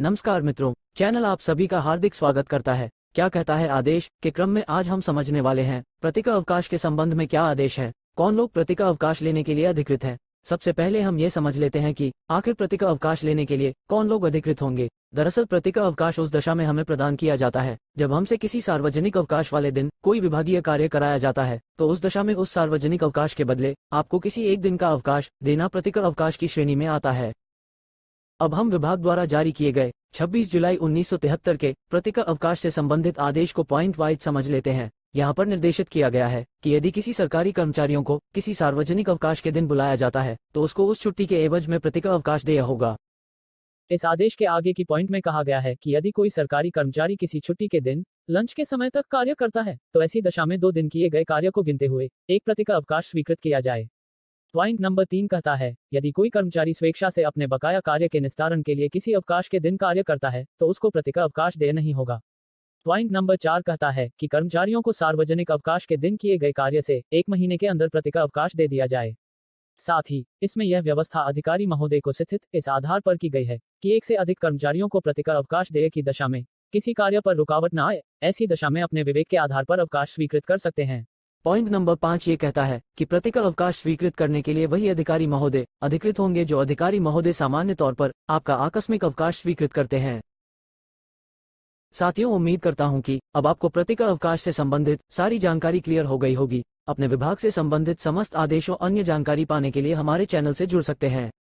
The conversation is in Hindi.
नमस्कार मित्रों चैनल आप सभी का हार्दिक स्वागत करता है क्या कहता है आदेश के क्रम में आज हम समझने वाले हैं प्रतिका अवकाश के संबंध में क्या आदेश है कौन लोग प्रतिका अवकाश लेने के लिए अधिकृत हैं सबसे पहले हम ये समझ लेते हैं कि आखिर प्रतिका अवकाश लेने के लिए कौन लोग अधिकृत होंगे दरअसल प्रतिका अवकाश उस दशा में हमें प्रदान किया जाता है जब हमसे किसी सार्वजनिक अवकाश वाले दिन कोई विभागीय कार्य कराया जाता है तो उस दशा में उस सार्वजनिक अवकाश के बदले आपको किसी एक दिन का अवकाश देना प्रतिका अवकाश की श्रेणी में आता है अब हम विभाग द्वारा जारी किए गए 26 जुलाई 1973 के प्रतिका अवकाश से संबंधित आदेश को पॉइंट वाइज समझ लेते हैं यहाँ पर निर्देशित किया गया है कि यदि किसी सरकारी कर्मचारियों को किसी सार्वजनिक अवकाश के दिन बुलाया जाता है तो उसको उस छुट्टी के एवज में प्रतिका अवकाश देय होगा इस आदेश के आगे की पॉइंट में कहा गया है कि यदि कोई सरकारी कर्मचारी किसी छुट्टी के दिन लंच के समय तक कार्य करता है तो ऐसी दशा में दो दिन किए गए कार्य को गिनते हुए एक प्रतिका अवकाश स्वीकृत किया जाए प्वाइंट नंबर तीन कहता है यदि कोई कर्मचारी स्वेच्छा से अपने बकाया कार्य के निस्तारण के लिए किसी अवकाश के दिन कार्य करता है तो उसको प्रतिका अवकाश देय नहीं होगा प्वाइंट नंबर चार कहता है कि कर्मचारियों को सार्वजनिक अवकाश के दिन किए गए कार्य से एक महीने के अंदर प्रतिका अवकाश दे दिया जाए साथ ही इसमें यह व्यवस्था अधिकारी महोदय को स्थित इस आधार पर की गई है कि एक से अधिक कर्मचारियों को प्रतिका अवकाश देय की दशा में किसी कार्य पर रुकावट न आए ऐसी दशा में अपने विवेक के आधार पर अवकाश स्वीकृत कर सकते हैं पॉइंट नंबर पाँच ये कहता है कि प्रतिकल अवकाश स्वीकृत करने के लिए वही अधिकारी महोदय अधिकृत होंगे जो अधिकारी महोदय सामान्य तौर पर आपका आकस्मिक अवकाश स्वीकृत करते हैं साथियों उम्मीद करता हूं कि अब आपको प्रतिकल अवकाश से संबंधित सारी जानकारी क्लियर हो गई होगी अपने विभाग से संबंधित समस्त आदेशों अन्य जानकारी पाने के लिए हमारे चैनल से जुड़ सकते हैं